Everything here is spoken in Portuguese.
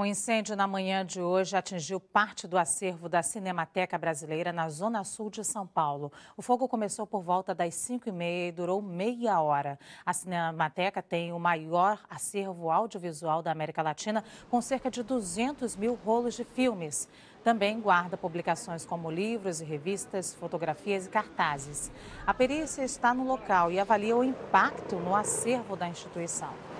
Um incêndio na manhã de hoje atingiu parte do acervo da Cinemateca Brasileira na Zona Sul de São Paulo. O fogo começou por volta das 5 e meia e durou meia hora. A Cinemateca tem o maior acervo audiovisual da América Latina, com cerca de 200 mil rolos de filmes. Também guarda publicações como livros e revistas, fotografias e cartazes. A perícia está no local e avalia o impacto no acervo da instituição.